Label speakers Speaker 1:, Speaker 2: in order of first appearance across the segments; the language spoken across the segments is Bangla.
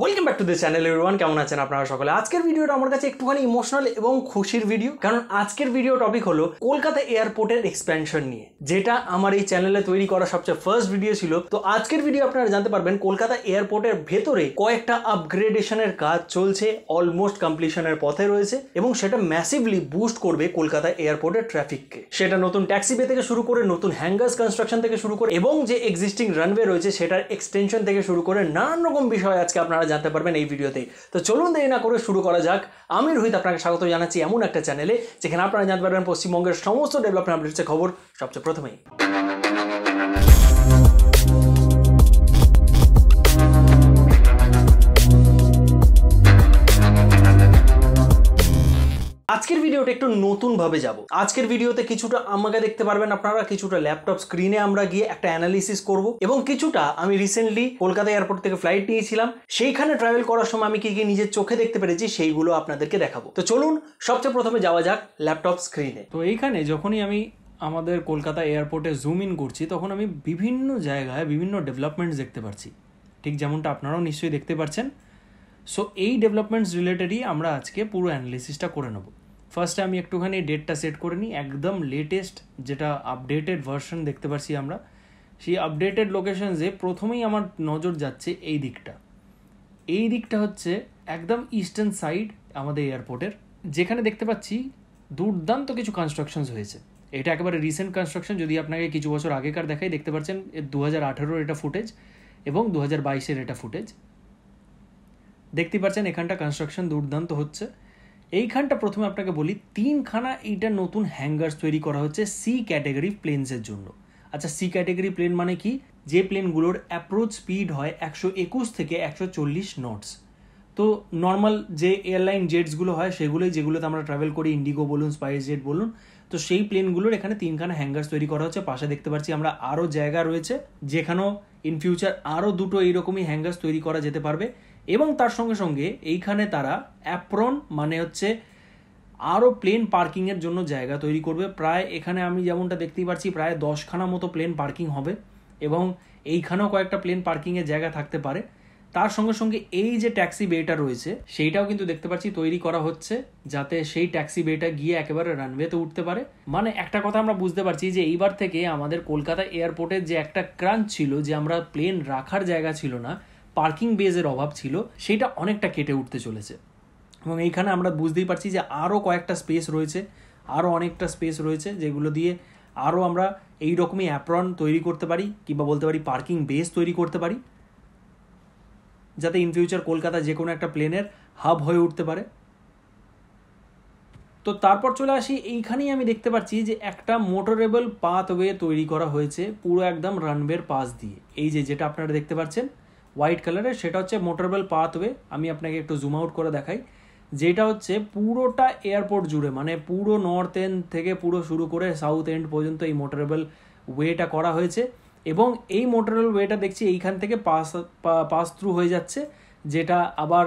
Speaker 1: welcome back to this channel your one কেমন আছেন আপনারা সকলে আজকের ভিডিওটা আমার কাছে একটুখানি ইমোশনাল এবং খুশির ভিডিও কারণ আজকের ভিডিও টপিক হলো কলকাতা এয়ারপোর্টের এক্সপ্যানশন নিয়ে যেটা আমার এই চ্যানেলে তৈরি করা সবচেয়ে ফার্স্ট ভিডিও ছিল তো আজকের ভিডিও আপনারা জানতে পারবেন কলকাতা এয়ারপোর্টের ভেতরে কয়েকটা আপগ্রেডেশনের কাজ চলছে অলমোস্ট কমপ্লিশনের পথে রয়েছে এবং সেটা ম্যাসিভলি বুস্ট করবে কলকাতা এয়ারপোর্টের ট্রাফিককে সেটা নতুন ট্যাক্সি বে থেকে শুরু করে নতুন হ্যাঙ্গার্স কনস্ট্রাকশন থেকে শুরু করে এবং যে এক্সিস্টিং রানওয়ে রয়েছে সেটার এক্সটেনশন থেকে শুরু করে নানান রকম বিষয় আজকে আপনারা আপনারা জানতে পারবেন এই ভিডিওতে তো চলুন দেরি না করে শুরু করা যাক আমি রোহিত আপনাকে স্বাগত জানাচ্ছি এমন একটা চ্যানেলে যেখানে আপনারা জানতে পারবেন পশ্চিমবঙ্গের সমস্ত ডেভেলপমেন্ট আপডেটসের খবর সবচেয়ে প্রথমেই আজকের ভিডিওটা একটু নতুনভাবে যাব আজকের ভিডিওতে কিছুটা আমাকে দেখতে পারবেন আপনারা কিছুটা ল্যাপটপ স্ক্রিনে আমরা গিয়ে একটা অ্যানালিসিস করব এবং কিছুটা আমি রিসেন্টলি কলকাতা এয়ারপোর্ট থেকে ফ্লাইট নিয়েছিলাম সেইখানে ট্রাভেল করার সময় আমি কি কি নিজের চোখে দেখতে পেরেছি সেইগুলো আপনাদেরকে দেখাবো তো চলুন সবচেয়ে প্রথমে যাওয়া যাক ল্যাপটপ স্ক্রিনে তো এইখানে যখনই আমি আমাদের কলকাতা এয়ারপোর্টে জুম ইন করছি তখন আমি বিভিন্ন জায়গায় বিভিন্ন ডেভেলপমেন্টস দেখতে পাচ্ছি ঠিক যেমনটা আপনারাও নিশ্চয়ই দেখতে পাচ্ছেন সো এই ডেভেলপমেন্টস রিলেটেডই আমরা আজকে পুরো অ্যানালিসিসটা করে নেবো ফার্স্টে আমি একটুখানি ডেটটা সেট করে নিই একদম লেটেস্ট যেটা আপডেটেড ভার্সন দেখতে পারছি আমরা সেই আপডেটেড লোকেশনসে প্রথমেই আমার নজর যাচ্ছে এই দিকটা এই দিকটা হচ্ছে একদম ইস্টার্ন সাইড আমাদের এয়ারপোর্টের যেখানে দেখতে পাচ্ছি দুর্দান্ত কিছু কনস্ট্রাকশনস হয়েছে এটা একেবারে রিসেন্ট কনস্ট্রাকশন যদি আপনাকে কিছু বছর আগেকার দেখাই দেখতে পাচ্ছেন দু হাজার আঠেরোর এটা ফুটেজ এবং দু হাজার বাইশের এটা ফুটেজ দেখতে পাচ্ছেন এখানটা কনস্ট্রাকশন দুর্দান্ত হচ্ছে এইখানটা প্রথমে আপনাকে বলি তিনখানা এইটা নতুন হ্যাঙ্গার্স তৈরি করা হচ্ছে সি ক্যাটেগরি প্লেনসের জন্য আচ্ছা সি ক্যাটেগরি প্লেন মানে কি যে প্লেনগুলোর অ্যাপ্রোচ স্পিড হয় একশো একুশ থেকে একশো চল্লিশ নটস তো নর্মাল যে এয়ারলাইন জেটসগুলো হয় সেগুলোই যেগুলোতে আমরা ট্রাভেল করি ইন্ডিগো বলুন স্পাইস জেট বলুন তো সেই প্লেনগুলোর এখানে তিনখানা হ্যাঙ্গার্স তৈরি করা হচ্ছে পাশে দেখতে পাচ্ছি আমরা আরও জায়গা রয়েছে যেখানেও ইন ফিউচার আরও দুটো এইরকমই হ্যাঙ্গার্স তৈরি করা যেতে পারবে এবং তার সঙ্গে সঙ্গে এইখানে তারা অ্যাপ্রন মানে হচ্ছে আরও প্লেন পার্কিংয়ের জন্য জায়গা তৈরি করবে প্রায় এখানে আমি যেমনটা দেখতেই পাচ্ছি প্রায় দশখানা মতো প্লেন পার্কিং হবে এবং এইখানেও কয়েকটা প্লেন পার্কিংয়ের জায়গা থাকতে পারে তার সঙ্গে সঙ্গে এই যে ট্যাক্সি বেটা রয়েছে সেইটাও কিন্তু দেখতে পাচ্ছি তৈরি করা হচ্ছে যাতে সেই ট্যাক্সি বেটা গিয়ে একেবারে রানওয়েতে উঠতে পারে মানে একটা কথা আমরা বুঝতে পারছি যে এইবার থেকে আমাদের কলকাতা এয়ারপোর্টের যে একটা ক্রাঞ্চ ছিল যে আমরা প্লেন রাখার জায়গা ছিল না পার্কিং বেজের অভাব ছিল সেটা অনেকটা কেটে উঠতে চলেছে এবং এইখানে আমরা বুঝতেই পারছি যে আরও কয়েকটা স্পেস রয়েছে আরও অনেকটা স্পেস রয়েছে যেগুলো দিয়ে আরও আমরা এই রকমই অ্যাপ্রন তৈরি করতে পারি কিংবা বলতে পারি পার্কিং বেস তৈরি করতে পারি যাতে ইন ফিউচার কলকাতা যে কোনো একটা প্লেনের হাব হয়ে উঠতে পারে তো তারপর চলে আসি এইখানেই আমি দেখতে পাচ্ছি যে একটা মোটরেবল পাথওয়ে তৈরি করা হয়েছে পুরো একদম রানওয়ের পাশ দিয়ে এই যে যেটা আপনারা দেখতে পাচ্ছেন হোয়াইট কালারের সেটা হচ্ছে মোটরবেল পাথওয়ে আমি আপনাকে একটু জুম আউট করে দেখাই যেটা হচ্ছে পুরোটা এয়ারপোর্ট জুড়ে মানে পুরো নর্থ এন্ড থেকে পুরো শুরু করে সাউথ এন্ড পর্যন্ত এই মোটরেবল ওয়েটা করা হয়েছে এবং এই মোটরেবল ওয়েটা দেখছি এইখান থেকে পাস পাস থ্রু হয়ে যাচ্ছে যেটা আবার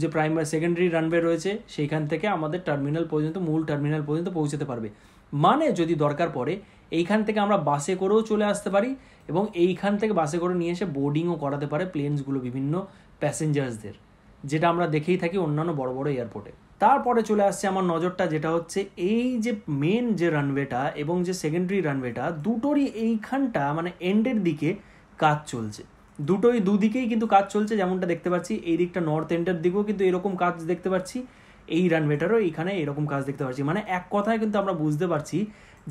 Speaker 1: যে প্রাইমারি সেকেন্ডারি রানওয়ে রয়েছে সেইখান থেকে আমাদের টার্মিনাল পর্যন্ত মূল টার্মিনাল পর্যন্ত পৌঁছাতে পারবে মানে যদি দরকার পড়ে এইখান থেকে আমরা বাসে করেও চলে আসতে পারি এবং এইখান থেকে বাসে করে নিয়ে এসে বোর্ডিংও করাতে পারে প্লেনসগুলো বিভিন্ন প্যাসেঞ্জার্সদের যেটা আমরা দেখেই থাকি অন্যান্য বড় বড় এয়ারপোর্টে তারপরে চলে আসছে আমার নজরটা যেটা হচ্ছে এই যে মেন যে রানওয়েটা এবং যে সেকেন্ডারি রানওয়েটা দুটোরই এইখানটা মানে এন্ডের দিকে কাজ চলছে দুটোই দুদিকেই কিন্তু কাজ চলছে যেমনটা দেখতে পাচ্ছি এই দিকটা নর্থ এন্ডের দিকেও কিন্তু এরকম কাজ দেখতে পাচ্ছি এই রানওয়েটারও এইখানে এরকম কাজ দেখতে পাচ্ছি মানে এক কথায় কিন্তু আমরা বুঝতে পারছি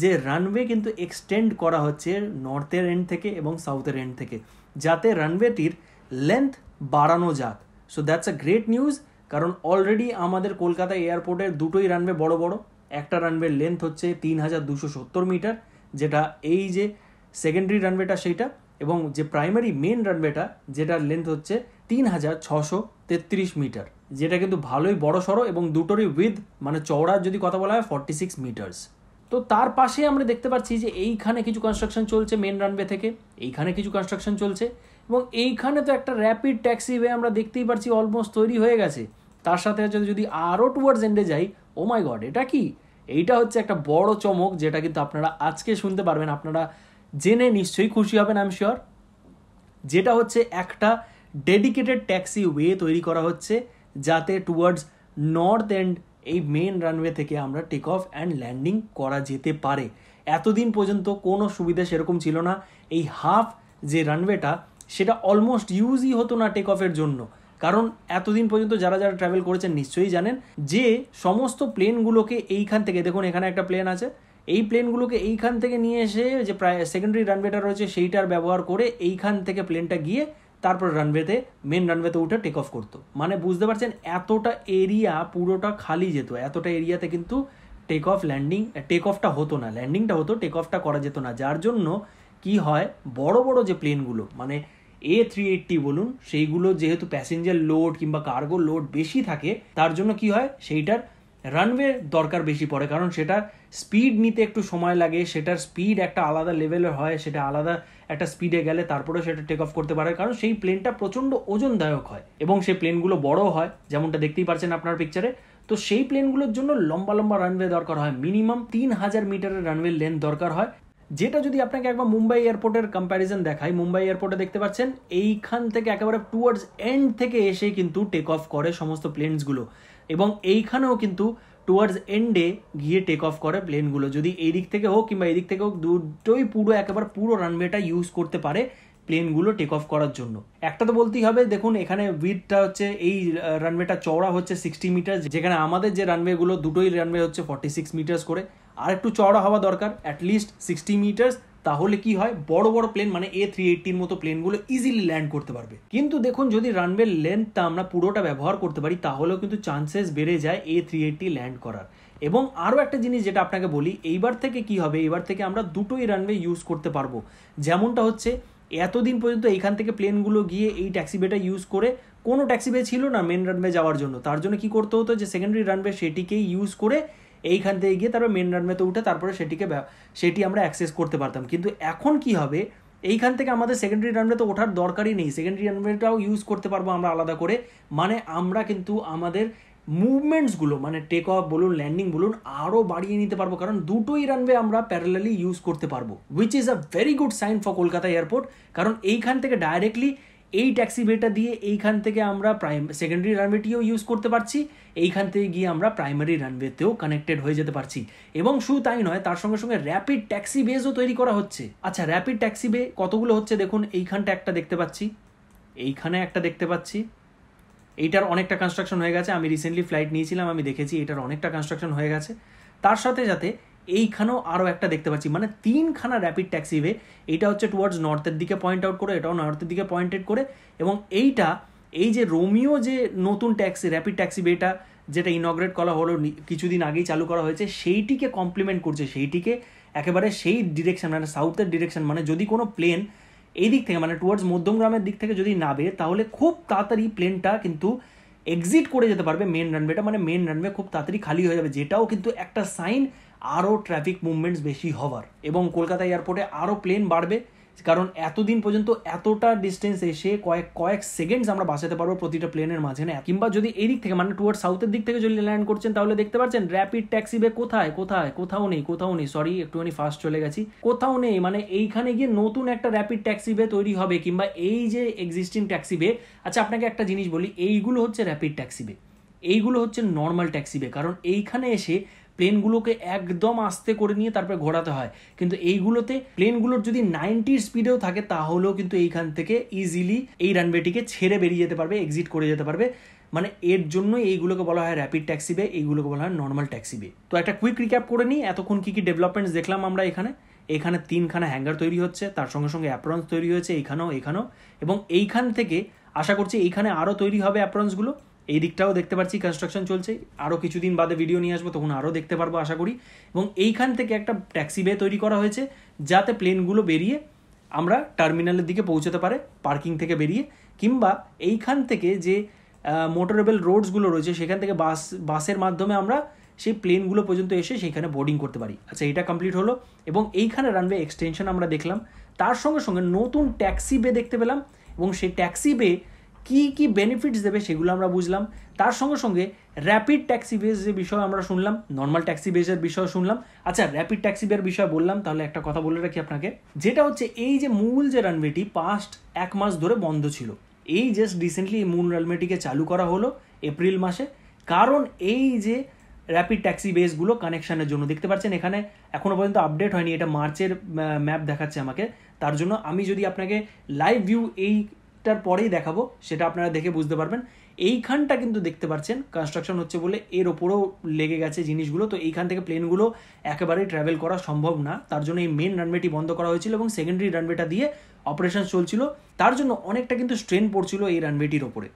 Speaker 1: যে রানওয়ে কিন্তু এক্সটেন্ড করা হচ্ছে নর্থের এন্ড থেকে এবং সাউথের এন্ড থেকে যাতে রানওয়েটির লেন্থ বাড়ানো যাক so that's a great news কারণ অলরেডি আমাদের কলকাতা এয়ারপোর্টের দুটোই রানওয়ে বড় বড় একটা রানওয়ের লেন্থ হচ্ছে তিন হাজার দুশো সত্তর মিটার যেটা এই যে সেকেন্ডারি রানওয়েটা সেইটা এবং যে প্রাইমারি মেন রানওয়েটা যেটার লেন্থ হচ্ছে তিন হাজার ছশো তেত্রিশ মিটার যেটা কিন্তু ভালোই বড় সড়ো এবং দুটোরই উইথ মানে চওড়ার যদি কথা বলা হয় ফর্টি সিক্স মিটার্স তো তার পাশে আমরা দেখতে পাচ্ছি যে এইখানে কিছু কনস্ট্রাকশন চলছে মেন রানওয়ে থেকে এইখানে কিছু কনস্ট্রাকশন চলছে এবং এইখানে তো একটা র্যাপিড ট্যাক্সি ওয়ে আমরা দেখতেই পাচ্ছি অলমোস্ট তৈরি হয়ে গেছে তার সাথে যদি আরও টুয়ার্ডস এন্ডে যাই ও মাই গড এটা কি এইটা হচ্ছে একটা বড় চমক যেটা কিন্তু আপনারা আজকে শুনতে পারবেন আপনারা জেনে নিশ্চয়ই খুশি হবেন আই এম শিওর যেটা হচ্ছে একটা ডেডিকেটেড ট্যাক্সি ওয়ে তৈরি করা হচ্ছে যাতে টুয়ার্ডস নর্থ এন্ড এই মেন রানওয়ে থেকে আমরা টেক অফ অ্যান্ড ল্যান্ডিং করা যেতে পারে এতদিন পর্যন্ত কোনো সুবিধা সেরকম ছিল না এই হাফ যে রানওয়েটা সেটা অলমোস্ট ইউজই হতো না টেক অফের জন্য কারণ এতদিন পর্যন্ত যারা যারা ট্রাভেল করেছেন নিশ্চয়ই জানেন যে সমস্ত প্লেনগুলোকে এইখান থেকে দেখুন এখানে একটা প্লেন আছে এই প্লেনগুলোকে এইখান থেকে নিয়ে এসে যে প্রায় সেকেন্ডারি রানওয়েটা রয়েছে সেইটার ব্যবহার করে এইখান থেকে প্লেনটা গিয়ে তারপর রানওয়েতে মেন রানওয়েতে উঠে টেক অফ করতো মানে বুঝতে পারছেন এতটা এরিয়া পুরোটা খালি যেত এতটা এরিয়াতে কিন্তু টেক অফ ল্যান্ডিং টেক অফটা হতো না ল্যান্ডিংটা হতো টেক অফটা করা যেত না যার জন্য কি হয় বড় বড় যে প্লেনগুলো মানে এ থ্রি এইটটি বলুন সেইগুলো যেহেতু প্যাসেঞ্জার লোড কিংবা কার্গো লোড বেশি থাকে তার জন্য কি হয় সেইটার রানওয়ে দরকার বেশি পড়ে কারণ সেটা স্পিড নিতে একটু সময় লাগে সেটার স্পিড একটা আলাদা লেভেলের হয় সেটা আলাদা একটা স্পিডে গেলে তারপরে সেটা টেক অফ করতে পারে কারণ সেই প্লেনটা প্রচণ্ড ওজনদায়ক হয় এবং সেই প্লেনগুলো বড় হয় যেমনটা দেখতেই পারছেন আপনার পিকচারে তো সেই প্লেনগুলোর জন্য লম্বা লম্বা রানওয়ে দরকার হয় মিনিমাম তিন হাজার মিটারের রানওয়ে লেন্থ দরকার হয় যেটা যদি আপনাকে একবার মুম্বাই এয়ারপোর্টের কম্প্যারিজন দেখায় মুম্বাই এয়ারপোর্টে দেখতে পাচ্ছেন এইখান থেকে একেবারে টুয়ার্ডস এন্ড থেকে এসে কিন্তু টেক অফ করে সমস্ত প্লেনসগুলো এবং এইখানেও কিন্তু টুয়ার্ডস এন্ডে গিয়ে টেক অফ করে প্লেনগুলো যদি এই দিক থেকে হোক কিংবা এই দিক থেকে হোক দুটোই পুরো একেবারে পুরো রানওয়েটা ইউজ করতে পারে প্লেনগুলো টেক অফ করার জন্য একটা তো বলতেই হবে দেখুন এখানে উইথটা হচ্ছে এই রানওয়েটা চওড়া হচ্ছে সিক্সটি মিটার যেখানে আমাদের যে রানওয়েগুলো দুটোই রানওয়ে হচ্ছে ফর্টি সিক্স মিটার্স করে আর একটু চওড়া হওয়া দরকার অ্যাটলিস্ট সিক্সটি মিটার্স তাহলে কি হয় বড় বড় প্লেন মানে এ থ্রি এইটির মতো প্লেনগুলো ইজিলি ল্যান্ড করতে পারবে কিন্তু দেখুন যদি রানওয়ে লেন্থটা আমরা পুরোটা ব্যবহার করতে পারি তাহলেও কিন্তু চান্সেস বেড়ে যায় এ থ্রি এইটি ল্যান্ড করার এবং আরও একটা জিনিস যেটা আপনাকে বলি এইবার থেকে কি হবে এইবার থেকে আমরা দুটোই রানওয়ে ইউজ করতে পারবো যেমনটা হচ্ছে এতদিন পর্যন্ত এইখান থেকে প্লেনগুলো গিয়ে এই ট্যাক্সি বেটা ইউজ করে কোনো ট্যাক্সি বে ছিল না মেন রানওয়ে যাওয়ার জন্য তার জন্য কি করতে হতো যে সেকেন্ডারি রানওয়ে সেটিকেই ইউজ করে এইখান থেকে গিয়ে তারপর মেন রানওয়েতে উঠে তারপরে সেটিকে সেটি আমরা অ্যাক্সেস করতে পারতাম কিন্তু এখন কি হবে এইখান থেকে আমাদের সেকেন্ডারি রানওয়ে তো ওঠার দরকারই নেই সেকেন্ডারি রানওয়েটাও ইউজ করতে পারবো আমরা আলাদা করে মানে আমরা কিন্তু আমাদের মুভমেন্টসগুলো মানে টেক অফ বলুন ল্যান্ডিং বলুন আরও বাড়িয়ে নিতে পারবো কারণ দুটোই রানওয়ে আমরা প্যারালালি ইউজ করতে পারবো which is a very good sign for Kolkata airport কারণ এইখান থেকে ডাইরেক্টলি এই ট্যাক্সি বেটা দিয়ে এইখান থেকে আমরা প্রাইম সেকেন্ডারি রানওয়েটিও ইউজ করতে পারছি এইখান থেকে গিয়ে আমরা প্রাইমারি রানওয়েতেও কানেক্টেড হয়ে যেতে পারছি এবং শুধু তাই নয় তার সঙ্গে সঙ্গে র্যাপিড ট্যাক্সি বেজও তৈরি করা হচ্ছে আচ্ছা র্যাপিড ট্যাক্সি বে কতগুলো হচ্ছে দেখুন এইখানটা একটা দেখতে পাচ্ছি এইখানে একটা দেখতে পাচ্ছি এইটার অনেকটা কনস্ট্রাকশন হয়ে গেছে আমি রিসেন্টলি ফ্লাইট নিয়েছিলাম আমি দেখেছি এটার অনেকটা কনস্ট্রাকশন হয়ে গেছে তার সাথে সাথে এইখানেও আরও একটা দেখতে পাচ্ছি মানে তিনখানা র্যাপিড ট্যাক্সি ওয়ে এইটা হচ্ছে টুয়ার্ডস নর্থের দিকে পয়েন্ট আউট করে এটাও নর্থের দিকে পয়েন্টেড করে এবং এইটা এই যে রোমিও যে নতুন ট্যাক্সি র্যাপিড ট্যাক্সি ওয়েটা যেটা ইনগ্রেট করা হলো কিছুদিন আগেই চালু করা হয়েছে সেইটিকে কমপ্লিমেন্ট করছে সেইটিকে একেবারে সেই ডিরেকশন মানে সাউথের ডিরেকশন মানে যদি কোনো প্লেন এই দিক থেকে মানে টুয়ার্ডস মধ্যমগ্রামের দিক থেকে যদি নাবে তাহলে খুব তাড়াতাড়ি প্লেনটা কিন্তু এক্সিট করে যেতে পারবে মেন রানওয়েটা মানে মেন রানওয়ে খুব তাড়াতাড়ি খালি হয়ে যাবে যেটাও কিন্তু একটা সাইন আরও ট্রাফিক মুভমেন্টস বেশি হওয়ার এবং কলকাতা এয়ারপোর্টে আরও প্লেন বাড়বে কারণ এতদিন পর্যন্ত এতটা ডিস্টেন্স এসে কয়েক কয়েক সেকেন্ডস আমরা বাঁচাতে পারবো প্রতিটা প্লেনের মাঝে না কিংবা যদি এই দিক থেকে মানে টুয়ার্ড সাউথের দিক থেকে যদি ল্যান্ড করছেন তাহলে দেখতে পাচ্ছেন র্যাপিড ট্যাক্সি বে কোথায় কোথায় কোথাও নেই কোথাও নেই সরি একটুখানি ফাস্ট চলে গেছি কোথাও নেই মানে এইখানে গিয়ে নতুন একটা র্যাপিড ট্যাক্সি বে তৈরি হবে কিংবা এই যে এক্সিস্টিং ট্যাক্সি বে আচ্ছা আপনাকে একটা জিনিস বলি এইগুলো হচ্ছে র্যাপিড ট্যাক্সি বে এইগুলো হচ্ছে নর্মাল ট্যাক্সি বে কারণ এইখানে এসে প্লেনগুলোকে একদম আস্তে করে নিয়ে তারপরে ঘোরাতে হয় কিন্তু এইগুলোতে প্লেনগুলোর যদি নাইনটির স্পিডেও থাকে তাহলেও কিন্তু এইখান থেকে ইজিলি এই রানওয়েটিকে ছেড়ে বেরিয়ে যেতে পারবে এক্সিট করে যেতে পারবে মানে এর জন্য এইগুলোকে বলা হয় র্যাপিড ট্যাক্সি বে এইগুলোকে বলা হয় নর্মাল ট্যাক্সি বে তো একটা কুইক রিক্যাপ করে নিই এতক্ষণ কী কী ডেভেলপমেন্টস দেখলাম আমরা এখানে এখানে তিনখানা হ্যাঙ্গার তৈরি হচ্ছে তার সঙ্গে সঙ্গে অ্যাপ্রন্স তৈরি হয়েছে এইখানেও এখানেও এবং এইখান থেকে আশা করছি এইখানে আরও তৈরি হবে অ্যাপ্রন্সগুলো এই দিকটাও দেখতে পাচ্ছি কনস্ট্রাকশন চলছে আরও কিছুদিন বাদে ভিডিও নিয়ে আসবো তখন আরও দেখতে পারবো আশা করি এবং এইখান থেকে একটা ট্যাক্সি বে তৈরি করা হয়েছে যাতে প্লেনগুলো বেরিয়ে আমরা টার্মিনালের দিকে পৌঁছতে পারে পার্কিং থেকে বেরিয়ে কিংবা এইখান থেকে যে মোটরেবল রোডসগুলো রয়েছে সেখান থেকে বাস বাসের মাধ্যমে আমরা সেই প্লেনগুলো পর্যন্ত এসে সেইখানে বোর্ডিং করতে পারি আচ্ছা এটা কমপ্লিট হলো এবং এইখানে রানওয়ে এক্সটেনশন আমরা দেখলাম তার সঙ্গে সঙ্গে নতুন ট্যাক্সি বে দেখতে পেলাম এবং সেই ট্যাক্সি বে কি কি বেনিফিটস দেবে সেগুলো আমরা বুঝলাম তার সঙ্গে সঙ্গে র্যাপিড ট্যাক্সি বেস যে বিষয় আমরা শুনলাম নর্মাল ট্যাক্সি বেসের বিষয় শুনলাম আচ্ছা র্যাপিড ট্যাক্সি বের বিষয় বললাম তাহলে একটা কথা বলে রাখি আপনাকে যেটা হচ্ছে এই যে মূল যে রানওয়েটি পাস্ট এক মাস ধরে বন্ধ ছিল এই জাস্ট রিসেন্টলি এই মূল রানওয়েটিকে চালু করা হলো এপ্রিল মাসে কারণ এই যে র্যাপিড ট্যাক্সি বেসগুলো কানেকশানের জন্য দেখতে পাচ্ছেন এখানে এখনও পর্যন্ত আপডেট হয়নি এটা মার্চের ম্যাপ দেখাচ্ছে আমাকে তার জন্য আমি যদি আপনাকে লাইভ ভিউ এই একটার পরেই দেখাবো সেটা আপনারা দেখে বুঝতে পারবেন এইখানটা কিন্তু দেখতে পাচ্ছেন কনস্ট্রাকশন হচ্ছে বলে এর ওপরেও লেগে গেছে জিনিসগুলো তো এইখান থেকে প্লেনগুলো একেবারেই ট্রাভেল করা সম্ভব না তার জন্য এই মেন রানওয়েটি বন্ধ করা হয়েছিল এবং সেকেন্ডারি রানওয়েটা দিয়ে অপারেশন চলছিল তার জন্য অনেকটা কিন্তু স্ট্রেন পড়ছিল এই রানওয়েটির ওপরে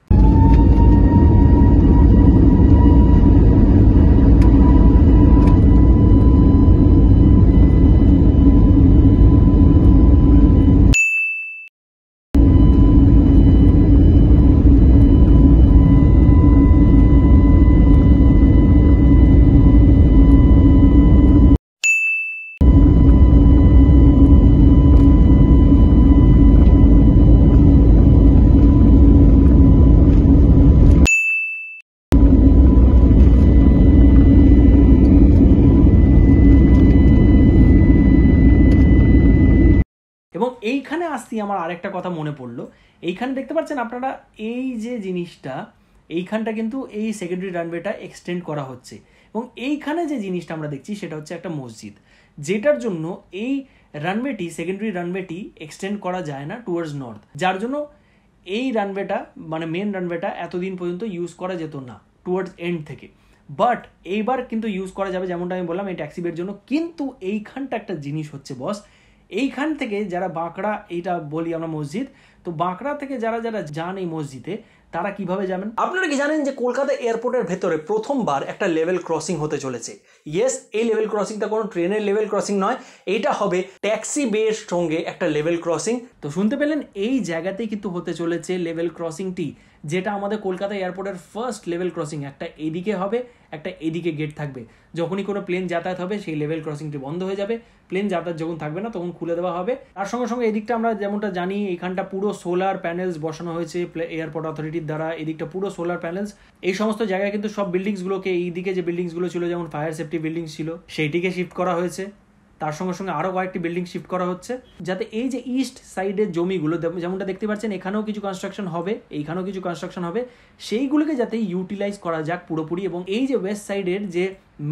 Speaker 1: এইখানে আসছি আমার আরেকটা কথা মনে পড়লো এইখানে দেখতে পাচ্ছেন আপনারা এই যে জিনিসটা এইখানটা কিন্তু এই সেকেন্ডারি রানওয়েটা এক্সটেন্ড করা হচ্ছে এবং এইখানে যে জিনিসটা আমরা দেখছি সেটা হচ্ছে একটা মসজিদ যেটার জন্য এই রানওয়েটি সেকেন্ডারি রানওয়েটি এক্সটেন্ড করা যায় না টুয়ার্ডস নর্থ যার জন্য এই রানওয়েটা মানে মেন রানওয়েটা এতদিন পর্যন্ত ইউজ করা যেত না টুয়ার্ডস এন্ড থেকে বাট এইবার কিন্তু ইউজ করা যাবে যেমনটা আমি বললাম এই ট্যাক্সি বের জন্য কিন্তু এইখানটা একটা জিনিস হচ্ছে বস এইখান থেকে যারা বাঁকড়া এটা বলি আমরা মসজিদ তো বাঁকড়া থেকে যারা যারা যান এই মসজিদে তারা কিভাবে যাবেন আপনারা কি জানেন যে কলকাতা এয়ারপোর্টের ভেতরে প্রথমবার একটা লেভেল ক্রসিং হতে চলেছে ইয়েস এই লেভেল ক্রসিংটা কোনো ট্রেনের লেভেল ক্রসিং নয় এটা হবে ট্যাক্সি বের সঙ্গে একটা লেভেল ক্রসিং তো শুনতে পেলেন এই জায়গাতেই কিন্তু হতে চলেছে লেভেল ক্রসিংটি যেটা আমাদের কলকাতা এয়ারপোর্টের ফার্স্ট লেভেল ক্রসিং একটা এদিকে হবে একটা এদিকে গেট থাকবে যখনই কোনো প্লেন যাতায়াত হবে সেই লেভেল ক্রসিংটি বন্ধ হয়ে যাবে প্লেন যাতায়াত যখন থাকবে না তখন খুলে দেওয়া হবে তার সঙ্গে সঙ্গে এদিকটা আমরা যেমনটা জানি এখানটা পুরো সোলার প্যানেলস বসানো হয়েছে এয়ারপোর্ট অথরিটির দ্বারা এদিকটা পুরো সোলার প্যানেলস এই সমস্ত জায়গায় কিন্তু সব বিল্ডিংসগুলোকে এইদিকে যে বিল্ডিংসগুলো ছিল যেমন ফায়ার সেফটি বিল্ডিং ছিল সেইটিকে শিফট করা হয়েছে তার সঙ্গে সঙ্গে আরও কয়েকটি বিল্ডিং শিফট করা হচ্ছে যাতে এই যে ইস্ট সাইডের জমিগুলো যেমনটা দেখতে পাচ্ছেন এখানেও কিছু কনস্ট্রাকশন হবে এইখানেও কিছু কনস্ট্রাকশন হবে সেইগুলোকে যাতে ইউটিলাইজ করা যাক পুরোপুরি এবং এই যে ওয়েস্ট সাইডের যে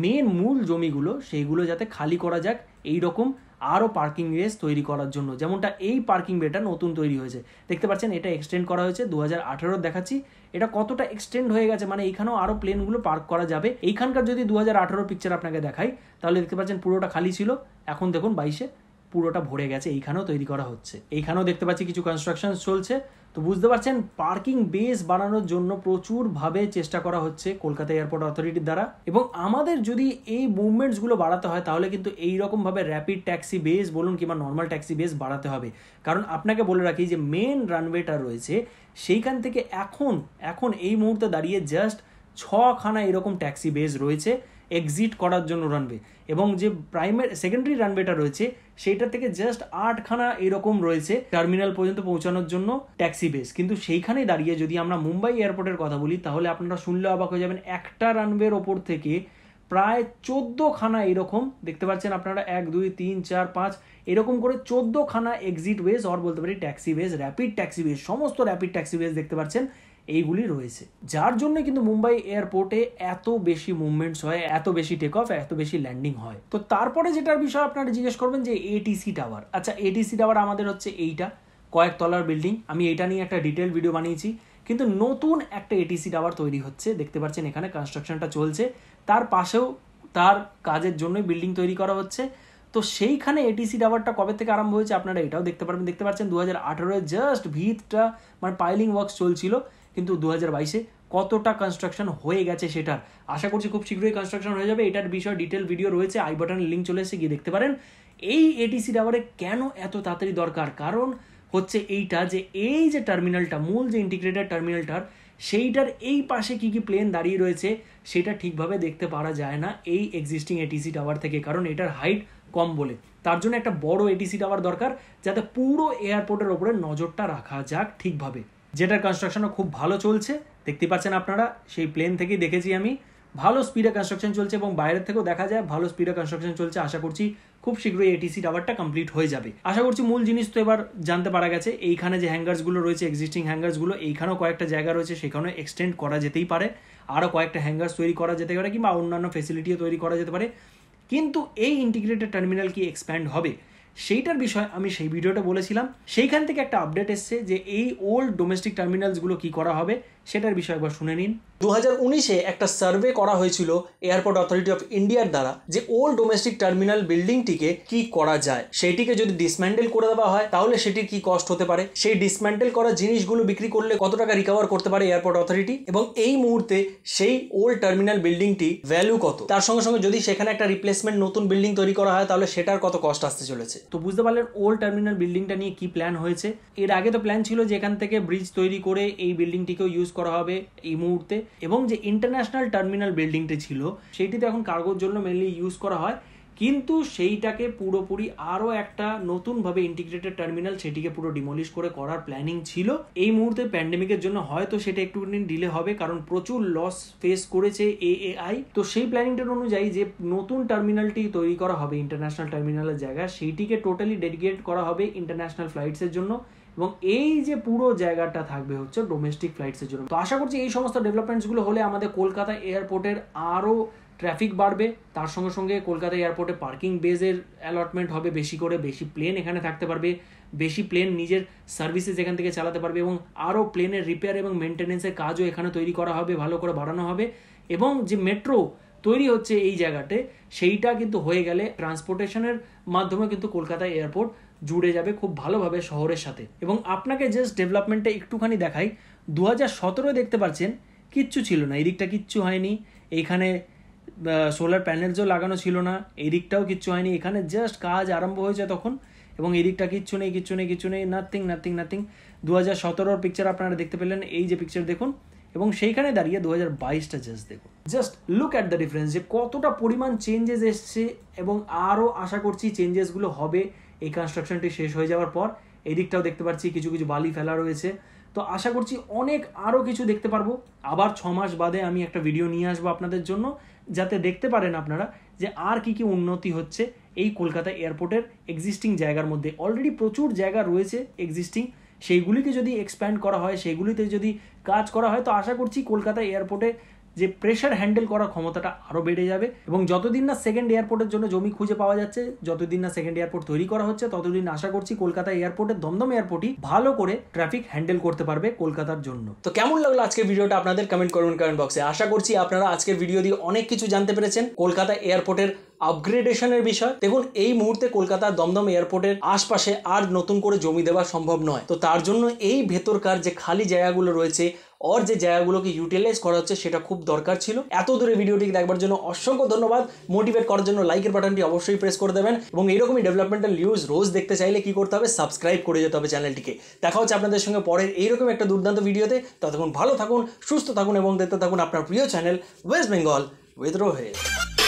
Speaker 1: মেন মূল জমিগুলো সেইগুলো যাতে খালি করা যাক এই রকম আরও পার্কিং রেস তৈরি করার জন্য যেমনটা এই পার্কিং বেটা নতুন তৈরি হয়েছে দেখতে পাচ্ছেন এটা এক্সটেন্ড করা হয়েছে দু হাজার দেখাচ্ছি এটা কতটা এক্সটেন্ড হয়ে গেছে মানে এখানেও আরও প্লেনগুলো পার্ক করা যাবে এইখানকার যদি দু হাজার পিকচার আপনাকে দেখাই তাহলে দেখতে পাচ্ছেন পুরোটা খালি ছিল এখন দেখুন বাইশে পুরোটা ভরে গেছে এইখানেও তৈরি করা হচ্ছে এইখানেও দেখতে পাচ্ছি কিছু কনস্ট্রাকশন চলছে তো বুঝতে পারছেন পার্কিং বেস বানানোর জন্য প্রচুরভাবে চেষ্টা করা হচ্ছে কলকাতা এয়ারপোর্ট অথরিটির দ্বারা এবং আমাদের যদি এই মুভমেন্টসগুলো বাড়াতে হয় তাহলে কিন্তু এই রকমভাবে র্যাপিড ট্যাক্সি বেস বলুন কিংবা নর্মাল ট্যাক্সি বেস বাড়াতে হবে কারণ আপনাকে বলে রাখি যে মেন রানওয়েটা রয়েছে সেইখান থেকে এখন এখন এই মুহূর্তে দাঁড়িয়ে জাস্ট ছখানা এরকম ট্যাক্সি বেস রয়েছে এক্সিট করার জন্য রানওয়ে এবং যে প্রাইমারি সেকেন্ডারি রানওয়েটা রয়েছে সেইটা থেকে জাস্ট আটখানা এরকম রয়েছে টার্মিনাল পর্যন্ত পৌঁছানোর জন্য ট্যাক্সি বেস কিন্তু সেইখানে দাঁড়িয়ে যদি আমরা মুম্বাই এয়ারপোর্টের কথা বলি তাহলে আপনারা শুনলে অবাক হয়ে যাবেন একটা রানওয়ের ওপর থেকে প্রায় চোদ্দোখানা এরকম দেখতে পাচ্ছেন আপনারা এক দুই তিন চার পাঁচ এরকম করে চোদ্দোখানা এক্সিট ওয়েজ অর বলতে পারি taxiways rapid taxiways সমস্ত র্যাপিড ট্যাক্সি ওয়েজ দেখতে পাচ্ছেন এইগুলি রয়েছে যার জন্য কিন্তু মুম্বাই এয়ারপোর্টে এত বেশি মুভমেন্টস হয় এত বেশি টেক অফ এত বেশি ল্যান্ডিং হয় তো তারপরে যেটার বিষয় আপনারা জিজ্ঞেস করবেন যে এটিসি টাওয়ার আচ্ছা এটিসি টাওয়ার আমাদের হচ্ছে এইটা কয়েক তলার বিল্ডিং আমি এটা নিয়ে একটা ডিটেল ভিডিও বানিয়েছি কিন্তু নতুন একটা এটিসি টাওয়ার তৈরি হচ্ছে দেখতে পাচ্ছেন এখানে কনস্ট্রাকশনটা চলছে তার পাশেও তার কাজের জন্যই বিল্ডিং তৈরি করা হচ্ছে তো সেইখানে এটিসি টাওয়ারটা কবে থেকে আরম্ভ হয়েছে আপনারা এটাও দেখতে পারবেন দেখতে পাচ্ছেন দু হাজার জাস্ট ভিতটা মানে পাইলিং ওয়ার্কস চলছিল কিন্তু দু হাজার বাইশে কতটা কনস্ট্রাকশন হয়ে গেছে সেটার আশা করছি খুব শীঘ্রই কনস্ট্রাকশন হয়ে যাবে এটার বিষয়ে ডিটেল ভিডিও রয়েছে আই বাটনের লিঙ্ক চলে এসে গিয়ে দেখতে পারেন এই এটিসি টাওয়ারে কেন এত তাড়াতাড়ি দরকার কারণ হচ্ছে এইটা যে এই যে টার্মিনালটা মূল যে ইন্টিগ্রেটেড টার্মিনালটার সেইটার এই পাশে কি কি প্লেন দাঁড়িয়ে রয়েছে সেটা ঠিকভাবে দেখতে পারা যায় না এই এক্সিস্টিং এটিসি টাওয়ার থেকে কারণ এটার হাইট কম বলে তার জন্য একটা বড় এটিসি টাওয়ার দরকার যাতে পুরো এয়ারপোর্টের ওপরে নজরটা রাখা যাক ঠিকভাবে যেটার কনস্ট্রাকশনও খুব ভালো চলছে দেখতে পাচ্ছেন আপনারা সেই প্লেন থেকেই দেখেছি আমি ভালো স্পিডে কনস্ট্রাকশন চলছে এবং বাইরের থেকেও দেখা যায় ভালো স্পিডে কনস্ট্রাকশন চলছে আশা করছি খুব শীঘ্রই এটিসি টাওয়ারটা কমপ্লিট হয়ে যাবে আশা করছি মূল জিনিস তো এবার জানতে পারা গেছে এইখানে যে হ্যাঙ্গার্সগুলো রয়েছে এক্সিস্টিং হ্যাঙ্গার্সগুলো এইখানেও কয়েকটা জায়গা রয়েছে সেখানেও এক্সটেন্ড করা যেতেই পারে আরও কয়েকটা হ্যাঙ্গার্স তৈরি করা যেতে পারে কিংবা অন্যান্য ফেসিলিটিও তৈরি করা যেতে পারে কিন্তু এই ইন্টিগ্রেটেড টার্মিনাল কি এক্সপ্যান্ড হবে সেইটার বিষয় আমি সেই ভিডিওটা বলেছিলাম সেইখান থেকে একটা আপডেট এসছে যে এই ওল্ড ডোমেস্টিক টার্মিনালসগুলো কি করা হবে সেটার বিষয়ে একবার শুনে নিন দু হাজার উনিশে একটা সার্ভে করা হয়েছিল এয়ারপোর্ট অথরিটি অফ ইন্ডিয়ার দ্বারা যে ওল্ড ডোমেস্টিক টার্মিনাল বিল্ডিংটিকে কি করা যায় সেইটিকে যদি ডিসম্যান্ডেল করে দেওয়া হয় তাহলে সেটির কি কস্ট হতে পারে সেই ডিসম্যান্ডেল করা জিনিসগুলো বিক্রি করলে কত টাকা রিকভার করতে পারে এয়ারপোর্ট অথরিটি এবং এই মুহূর্তে সেই ওল্ড টার্মিনাল বিল্ডিংটি ভ্যালু কত তার সঙ্গে সঙ্গে যদি সেখানে একটা রিপ্লেসমেন্ট নতুন বিল্ডিং তৈরি করা হয় তাহলে সেটার কত কস্ট আসতে চলেছে তো বুঝতে পারলেন ওল্ড টার্মিনাল বিল্ডিংটা নিয়ে কি প্ল্যান হয়েছে এর আগে তো প্ল্যান ছিল যে এখান থেকে ব্রিজ তৈরি করে এই বিল্ডিংটিকেও ইউজ করা হবে এই মুহূর্তে এবং যে ইন্টারন্যাশনাল টার্মিনাল বিল্ডিংটি ছিল সেইটি তো এখন কার্গোর জন্য মেনলি ইউজ করা হয় কিন্তু সেইটাকে পুরোপুরি আরও একটা নতুনভাবে ইন্টিগ্রেটেড টার্মিনাল সেটিকে পুরো ডিমলিশ করে করার প্ল্যানিং ছিল এই মুহূর্তে প্যান্ডেমিকের জন্য হয়তো সেটা একটুখানি ডিলে হবে কারণ প্রচুর লস ফেস করেছে এ আই তো সেই প্ল্যানিংটার অনুযায়ী যে নতুন টার্মিনালটি তৈরি করা হবে ইন্টারন্যাশনাল টার্মিনালের জায়গা সেইটিকে টোটালি ডেডিকেট করা হবে ইন্টারন্যাশনাল ফ্লাইটসের জন্য এবং এই যে পুরো জায়গাটা থাকবে হচ্ছে ডোমেস্টিক ফ্লাইটসের জন্য তো আশা করছি এই সমস্ত ডেভেলপমেন্টসগুলো হলে আমাদের কলকাতা এয়ারপোর্টের আরও ট্রাফিক বাড়বে তার সঙ্গে সঙ্গে কলকাতা এয়ারপোর্টে পার্কিং বেজের অ্যালটমেন্ট হবে বেশি করে বেশি প্লেন এখানে থাকতে পারবে বেশি প্লেন নিজের সার্ভিসেস এখান থেকে চালাতে পারবে এবং আরও প্লেনের রিপেয়ার এবং মেনটেন্যান্সের কাজও এখানে তৈরি করা হবে ভালো করে বাড়ানো হবে এবং যে মেট্রো তৈরি হচ্ছে এই জায়গাতে সেইটা কিন্তু হয়ে গেলে ট্রান্সপোর্টেশনের মাধ্যমে কিন্তু কলকাতা এয়ারপোর্ট জুড়ে যাবে খুব ভালোভাবে শহরের সাথে এবং আপনাকে জাস্ট ডেভেলপমেন্টটা একটুখানি দেখাই দু হাজার সতেরো দেখতে পাচ্ছেন কিচ্ছু ছিল না এই দিকটা কিচ্ছু হয়নি এইখানে সোলার প্যানেলসও লাগানো ছিল না এই দিকটাও কিচ্ছু হয়নি এখানে জাস্ট কাজ আরম্ভ হয়েছে তখন এবং এই দিকটা কিচ্ছু নেই কিচ্ছু নেই কিচ্ছু নেই নাথিং নাথিং নাথিং দু হাজার সতেরোর পিকচার আপনারা দেখতে পেলেন এই যে পিকচার দেখুন এবং সেইখানে দাঁড়িয়ে দু হাজার বাইশটা জাস্ট দেখুন just look at the difference যে কতটা পরিমাণ চেঞ্জেস এসছে এবং আরও আশা করছি চেঞ্জেসগুলো হবে এই কনস্ট্রাকশনটি শেষ হয়ে যাওয়ার পর এই দিকটাও দেখতে পাচ্ছি কিছু কিছু বালি ফেলা রয়েছে তো আশা করছি অনেক আরও কিছু দেখতে পারবো আবার ছ মাস বাদে আমি একটা ভিডিও নিয়ে আসবো আপনাদের জন্য যাতে দেখতে পারেন আপনারা যে আর কি কি উন্নতি হচ্ছে এই কলকাতা এয়ারপোর্টের এক্সিস্টিং জায়গার মধ্যে অলরেডি প্রচুর জায়গা রয়েছে এক্সিস্টিং সেইগুলিকে যদি এক্সপ্যান্ড করা হয় সেইগুলিতে যদি কাজ করা হয় তো আশা করছি কলকাতা এয়ারপোর্টে যে প্রেশার হ্যান্ডেল করার ক্ষমতাটা আরও বেড়ে যাবে এবং যতদিন না সেকেন্ড এয়ারপোর্টের জন্য জমি খুঁজে পাওয়া যাচ্ছে যতদিন না সেকেন্ড এয়ারপোর্ট তৈরি করা হচ্ছে ততদিন আশা করছি কলকাতা এয়ারপোর্টের দমদম এয়ারপোর্টই ভালো করে ট্রাফিক হ্যান্ডেল করতে পারবে কলকাতার জন্য তো কেমন লাগলো আজকের ভিডিওটা আপনাদের কমেন্ট করবেন কমেন্ট বক্সে আশা করছি আপনারা আজকের ভিডিও দিয়ে অনেক কিছু জানতে পেরেছেন কলকাতা এয়ারপোর্টের আপগ্রেডেশনের বিষয় দেখুন এই মুহূর্তে কলকাতার দমদম এয়ারপোর্টের আশপাশে আর নতুন করে জমি দেওয়া সম্ভব নয় তো তার জন্য এই ভেতরকার যে খালি জায়গাগুলো রয়েছে অর যে জায়গাগুলোকে ইউটিলাইজ করা হচ্ছে সেটা খুব দরকার ছিল এত দূরে ভিডিওটি দেখবার জন্য অসংখ্য ধন্যবাদ মোটিভেট করার জন্য লাইকের বাটনটি অবশ্যই প্রেস করে দেবেন এবং এইরকমই ডেভেলপমেন্টাল নিউজ রোজ দেখতে চাইলে কি করতে হবে সাবস্ক্রাইব করে যেতে হবে চ্যানেলটিকে দেখা হচ্ছে আপনাদের সঙ্গে পরের এইরকম একটা দুর্দান্ত ভিডিওতে ততক্ষণ ভালো থাকুন সুস্থ থাকুন এবং দেখতে থাকুন আপনার প্রিয় channel West Bengal with Rohit